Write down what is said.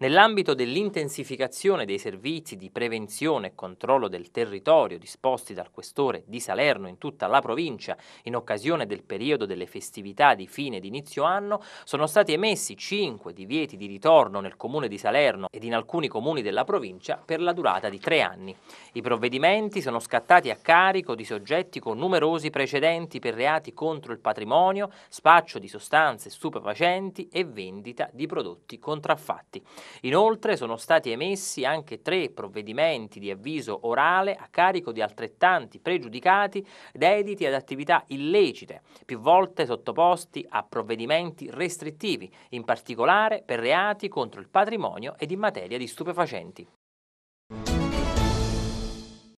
Nell'ambito dell'intensificazione dei servizi di prevenzione e controllo del territorio disposti dal questore di Salerno in tutta la provincia in occasione del periodo delle festività di fine ed inizio anno, sono stati emessi cinque divieti di ritorno nel comune di Salerno ed in alcuni comuni della provincia per la durata di tre anni. I provvedimenti sono scattati a carico di soggetti con numerosi precedenti per reati contro il patrimonio, spaccio di sostanze stupefacenti e vendita di prodotti contraffatti. Inoltre sono stati emessi anche tre provvedimenti di avviso orale a carico di altrettanti pregiudicati dediti ad attività illecite, più volte sottoposti a provvedimenti restrittivi, in particolare per reati contro il patrimonio ed in materia di stupefacenti.